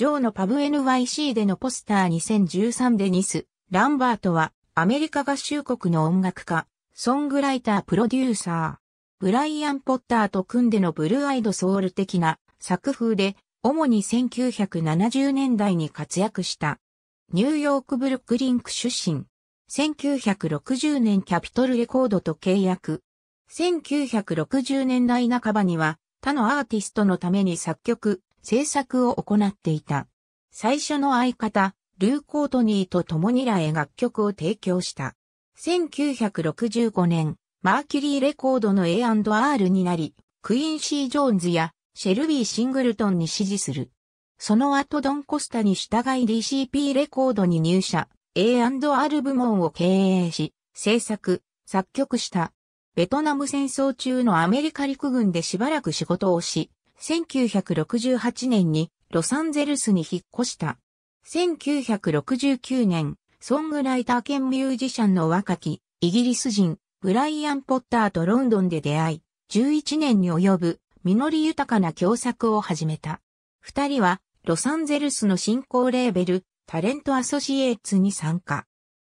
ジョーのパブ NYC でのポスター2013デニス・ランバートは、アメリカ合衆国の音楽家、ソングライタープロデューサー。ブライアン・ポッターと組んでのブルーアイドソウル的な作風で、主に1970年代に活躍した。ニューヨーク・ブルックリンク出身。1960年キャピトルレコードと契約。1960年代半ばには他のアーティストのために作曲、制作を行っていた。最初の相方、ルー・コートニーと共にらへ楽曲を提供した。1965年、マーキュリーレコードの A&R になり、クインシー・ジョーンズやシェルビー・シングルトンに支持する。その後ドン・コスタに従い DCP レコードに入社、A&R 部門を経営し、制作、作曲した。ベトナム戦争中のアメリカ陸軍でしばらく仕事をし、1968年にロサンゼルスに引っ越した。1969年、ソングライター兼ミュージシャンの若きイギリス人ブライアン・ポッターとロンドンで出会い、11年に及ぶ実り豊かな共作を始めた。二人はロサンゼルスの新興レーベルタレントアソシエーツに参加。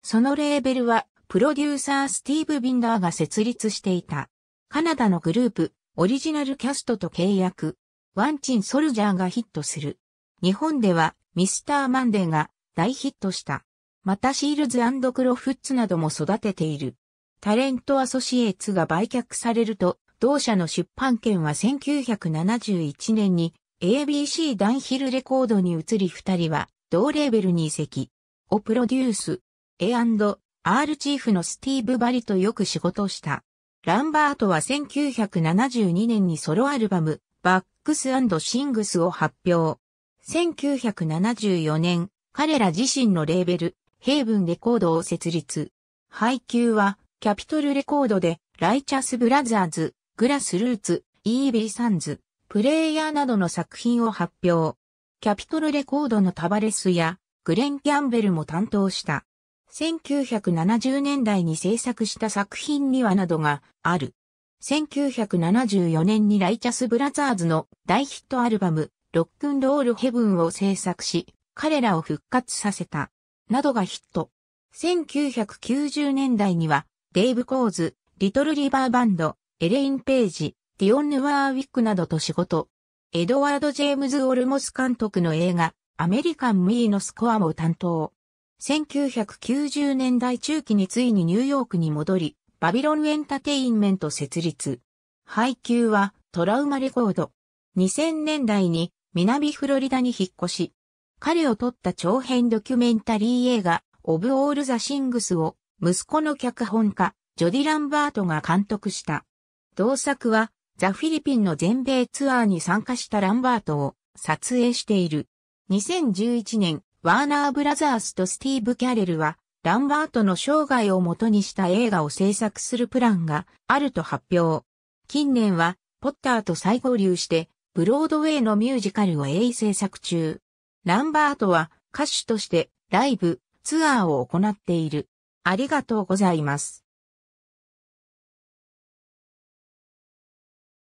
そのレーベルはプロデューサースティーブ・ビンダーが設立していた。カナダのグループオリジナルキャストと契約。ワンチンソルジャーがヒットする。日本ではミスターマンデーが大ヒットした。またシールズクロフッツなども育てている。タレントアソシエーツが売却されると、同社の出版権は1971年に ABC ダンヒルレコードに移り二人は同レーベルに移籍をプロデュース。A&R チーフのスティーブ・バリとよく仕事した。ランバートは1972年にソロアルバム、バックスシングスを発表。1974年、彼ら自身のレーベル、ヘイブンレコードを設立。配給は、キャピトルレコードで、ライチャスブラザーズ、グラスルーツ、イービーサンズ、プレイヤーなどの作品を発表。キャピトルレコードのタバレスや、グレン・キャンベルも担当した。1970年代に制作した作品にはなどがある。1974年にライチャスブラザーズの大ヒットアルバム、ロックンロールヘブンを制作し、彼らを復活させた。などがヒット。1990年代には、デイブ・コーズ、リトル・リバーバンド、エレイン・ページ、ディオン・ヌワーウィックなどと仕事。エドワード・ジェームズ・オルモス監督の映画、アメリカン・ミーのスコアも担当。1990年代中期についにニューヨークに戻り、バビロンエンタテインメント設立。配給はトラウマレコード。2000年代に南フロリダに引っ越し、彼を撮った長編ドキュメンタリー映画、オブ・オール・ザ・シングスを、息子の脚本家、ジョディ・ランバートが監督した。同作は、ザ・フィリピンの全米ツアーに参加したランバートを撮影している。2011年、ワーナーブラザースとスティーブ・キャレルは、ランバートの生涯を元にした映画を制作するプランがあると発表。近年は、ポッターと再合流して、ブロードウェイのミュージカルを鋭意制作中。ランバートは歌手としてライブ、ツアーを行っている。ありがとうございます。